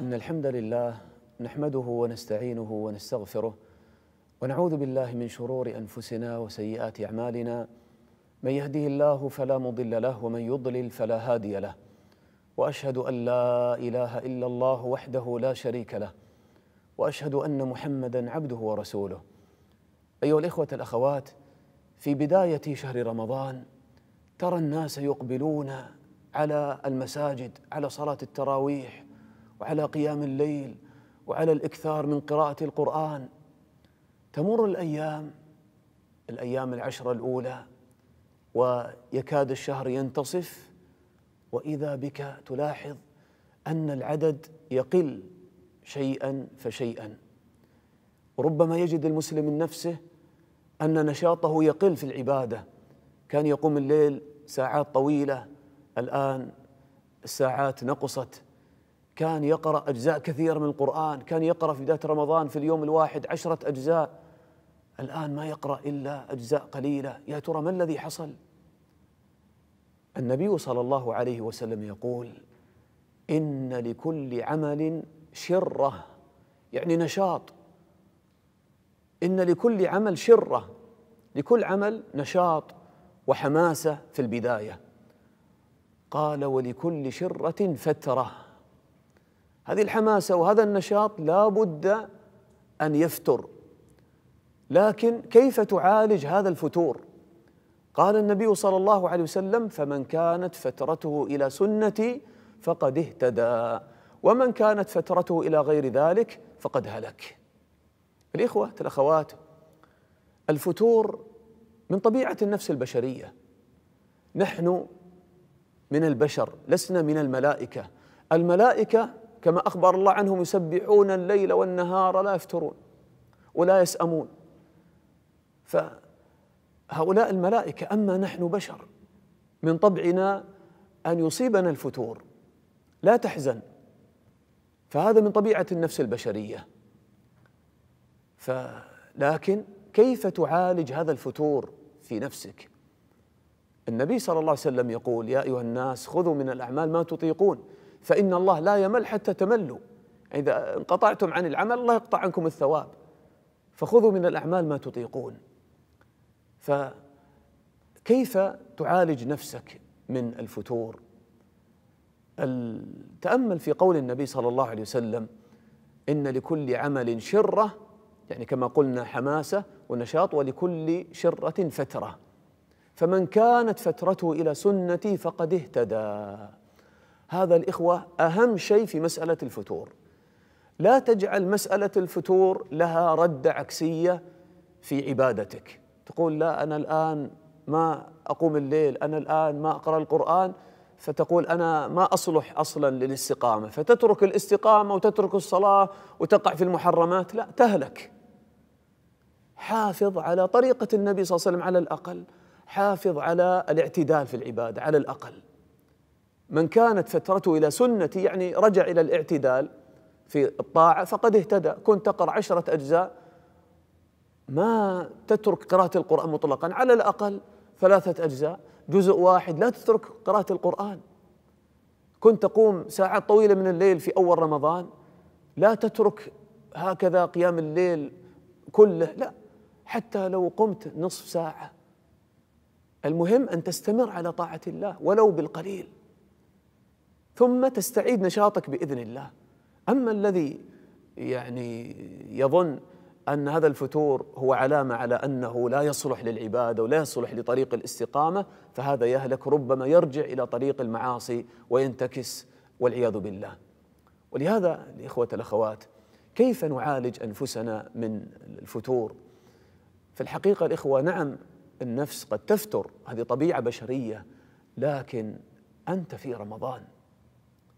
إن الحمد لله نحمده ونستعينه ونستغفره ونعوذ بالله من شرور أنفسنا وسيئات أعمالنا من يهده الله فلا مضل له ومن يضلل فلا هادي له وأشهد أن لا إله إلا الله وحده لا شريك له وأشهد أن محمدا عبده ورسوله أيها الإخوة الأخوات في بداية شهر رمضان ترى الناس يقبلون على المساجد على صلاة التراويح وعلى قيام الليل وعلى الاكثار من قراءه القران تمر الايام الايام العشره الاولى ويكاد الشهر ينتصف واذا بك تلاحظ ان العدد يقل شيئا فشيئا ربما يجد المسلم من نفسه ان نشاطه يقل في العباده كان يقوم الليل ساعات طويله الان الساعات نقصت كان يقرأ أجزاء كثيرة من القرآن كان يقرأ في ذات رمضان في اليوم الواحد عشرة أجزاء الآن ما يقرأ إلا أجزاء قليلة يا ترى ما الذي حصل النبي صلى الله عليه وسلم يقول إن لكل عمل شرة يعني نشاط إن لكل عمل شرة لكل عمل نشاط وحماسة في البداية قال ولكل شرة فتره هذه الحماسة وهذا النشاط لا بد أن يفتر لكن كيف تعالج هذا الفتور قال النبي صلى الله عليه وسلم فمن كانت فترته إلى سنتي فقد اهتدى ومن كانت فترته إلى غير ذلك فقد هلك الإخوة الأخوات الفتور من طبيعة النفس البشرية نحن من البشر لسنا من الملائكة الملائكة كما أخبر الله عنهم يسبحون الليل والنهار لا يفترون ولا يسأمون فهؤلاء الملائكة أما نحن بشر من طبعنا أن يصيبنا الفتور لا تحزن فهذا من طبيعة النفس البشرية فلكن كيف تعالج هذا الفتور في نفسك النبي صلى الله عليه وسلم يقول يا أيها الناس خذوا من الأعمال ما تطيقون فإن الله لا يمل حتى تملوا يعني إذا انقطعتم عن العمل الله يقطع عنكم الثواب فخذوا من الأعمال ما تطيقون فكيف تعالج نفسك من الفتور تأمل في قول النبي صلى الله عليه وسلم إن لكل عمل شرة يعني كما قلنا حماسة ونشاط ولكل شرة فترة فمن كانت فترته إلى سنتي فقد اهتدى هذا الإخوة أهم شيء في مسألة الفتور لا تجعل مسألة الفتور لها ردة عكسية في عبادتك تقول لا أنا الآن ما أقوم الليل أنا الآن ما أقرأ القرآن فتقول أنا ما أصلح أصلا للاستقامة فتترك الاستقامة وتترك الصلاة وتقع في المحرمات لا تهلك حافظ على طريقة النبي صلى الله عليه وسلم على الأقل حافظ على الاعتدال في العبادة على الأقل من كانت فترته إلى سنتي يعني رجع إلى الاعتدال في الطاعة فقد اهتدى كنت تقرأ عشرة أجزاء ما تترك قراءة القرآن مطلقا على الأقل ثلاثة أجزاء جزء واحد لا تترك قراءة القرآن كنت تقوم ساعات طويلة من الليل في أول رمضان لا تترك هكذا قيام الليل كله لا حتى لو قمت نصف ساعة المهم أن تستمر على طاعة الله ولو بالقليل ثم تستعيد نشاطك باذن الله اما الذي يعني يظن ان هذا الفتور هو علامه على انه لا يصلح للعباده ولا يصلح لطريق الاستقامه فهذا يهلك ربما يرجع الى طريق المعاصي وينتكس والعياذ بالله ولهذا الاخوه الاخوات كيف نعالج انفسنا من الفتور في الحقيقه الاخوه نعم النفس قد تفتر هذه طبيعه بشريه لكن انت في رمضان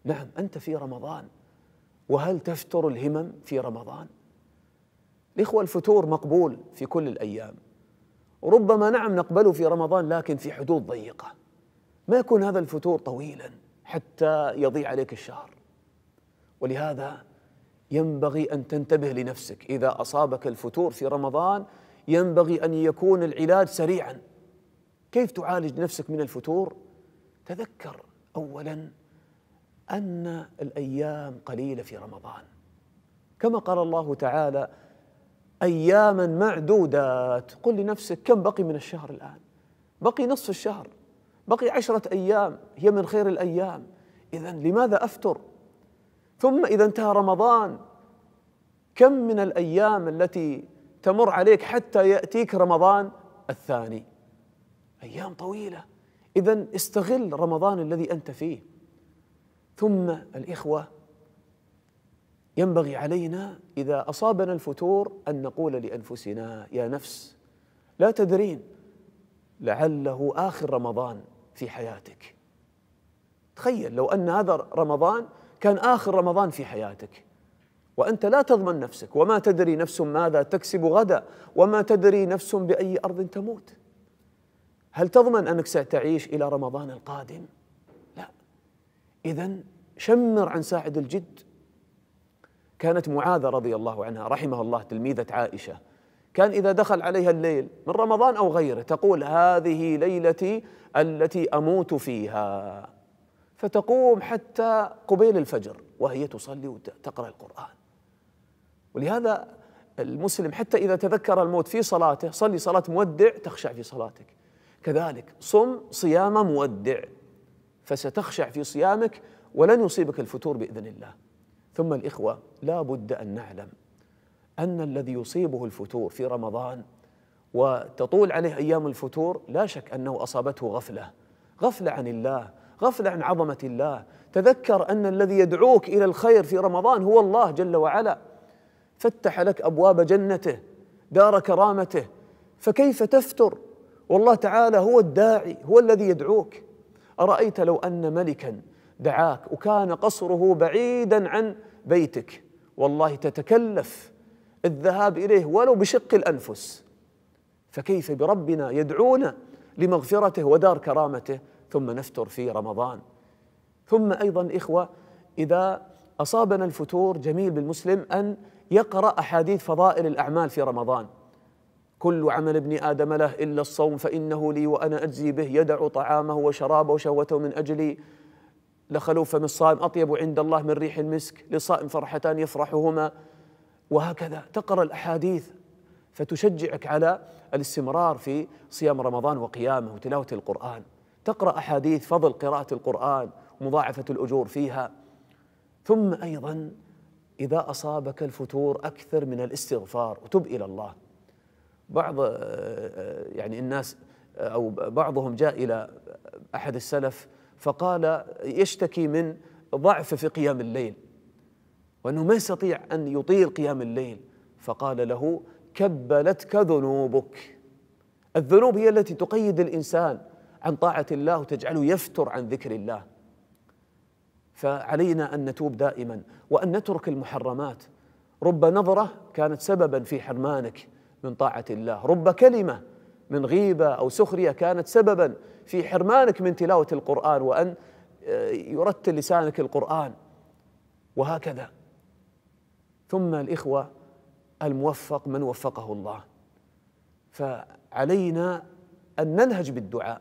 نعم انت في رمضان وهل تفتر الهمم في رمضان الاخوه الفتور مقبول في كل الايام ربما نعم نقبله في رمضان لكن في حدود ضيقه ما يكون هذا الفتور طويلا حتى يضيع عليك الشهر ولهذا ينبغي ان تنتبه لنفسك اذا اصابك الفتور في رمضان ينبغي ان يكون العلاج سريعا كيف تعالج نفسك من الفتور تذكر اولا أن الأيام قليلة في رمضان كما قال الله تعالى أياما معدودات قل لنفسك كم بقي من الشهر الآن بقي نصف الشهر بقي عشرة أيام هي من خير الأيام إذا لماذا أفتر ثم إذا انتهى رمضان كم من الأيام التي تمر عليك حتى يأتيك رمضان الثاني أيام طويلة إذا استغل رمضان الذي أنت فيه ثم الاخوه ينبغي علينا اذا اصابنا الفتور ان نقول لانفسنا يا نفس لا تدرين لعله اخر رمضان في حياتك تخيل لو ان هذا رمضان كان اخر رمضان في حياتك وانت لا تضمن نفسك وما تدري نفس ماذا تكسب غدا وما تدري نفس باي ارض تموت هل تضمن انك ستعيش الى رمضان القادم إذا شمر عن ساعد الجد كانت معاذة رضي الله عنها رحمها الله تلميذة عائشة كان إذا دخل عليها الليل من رمضان أو غيره تقول هذه ليلتي التي أموت فيها فتقوم حتى قبيل الفجر وهي تصلي وتقرأ القرآن ولهذا المسلم حتى إذا تذكر الموت في صلاته صلي صلاة مودع تخشع في صلاتك كذلك صم صيام مودع فستخشع في صيامك ولن يصيبك الفتور باذن الله ثم الاخوه لا بد ان نعلم ان الذي يصيبه الفتور في رمضان وتطول عليه ايام الفتور لا شك انه اصابته غفله غفله عن الله غفله عن عظمه الله تذكر ان الذي يدعوك الى الخير في رمضان هو الله جل وعلا فتح لك ابواب جنته دار كرامته فكيف تفتر والله تعالى هو الداعي هو الذي يدعوك أرأيت لو أن ملكا دعاك وكان قصره بعيدا عن بيتك والله تتكلف الذهاب إليه ولو بشق الأنفس فكيف بربنا يدعونا لمغفرته ودار كرامته ثم نفتر في رمضان ثم أيضا إخوة إذا أصابنا الفتور جميل بالمسلم أن يقرأ أحاديث فضائل الأعمال في رمضان كل عمل ابن آدم له إلا الصوم فإنه لي وأنا أجزي به يدع طعامه وشرابه وشهوته من أجلي لخلوف فم الصائم أطيب عند الله من ريح المسك لصائم فرحتان يفرحهما وهكذا تقرأ الأحاديث فتشجعك على الاستمرار في صيام رمضان وقيامه وتلاوة القرآن تقرأ أحاديث فضل قراءة القرآن ومضاعفة الأجور فيها ثم أيضا إذا أصابك الفتور أكثر من الاستغفار وتب إلى الله بعض آه، آه، يعني الناس آه، او بعضهم جاء الى احد السلف فقال يشتكي من ضعف في قيام الليل وانه ما يستطيع ان يطيل قيام الليل فقال له كبلتك ذنوبك الذنوب هي التي تقيد الانسان عن طاعه الله وتجعله يفتر عن ذكر الله فعلينا ان نتوب دائما وان نترك المحرمات رب نظره كانت سببا في حرمانك من طاعة الله رب كلمة من غيبة أو سخرية كانت سببا في حرمانك من تلاوة القرآن وأن آه، يرتل لسانك القرآن وهكذا ثم الإخوة الموفق من وفقه الله فعلينا أن ننهج بالدعاء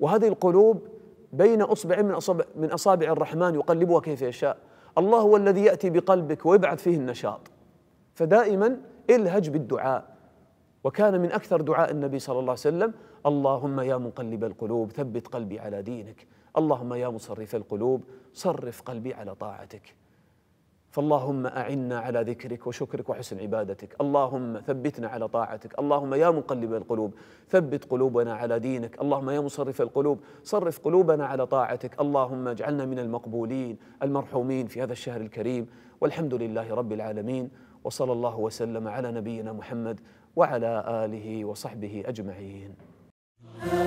وهذه القلوب بين أصبع من أصابع, من أصابع الرحمن يقلبها كيف يشاء الله هو الذي يأتي بقلبك ويبعث فيه النشاط فدائما الهج بالدعاء وكان من أكثر دعاء النبي صلى الله عليه وسلم اللهم يا مقلب القلوب ثبت قلبي على دينك اللهم يا مصرف القلوب صرف قلبي على طاعتك فاللهم أعنا على ذكرك وشكرك وحسن عبادتك اللهم ثبتنا على طاعتك اللهم يا مقلب القلوب ثبت قلوبنا على دينك اللهم يا مصرف القلوب صرف قلوبنا على طاعتك اللهم اجعلنا من المقبولين المرحومين في هذا الشهر الكريم والحمد لله رب العالمين وصلى الله وسلم على نبينا محمد وعلى اله وصحبه اجمعين.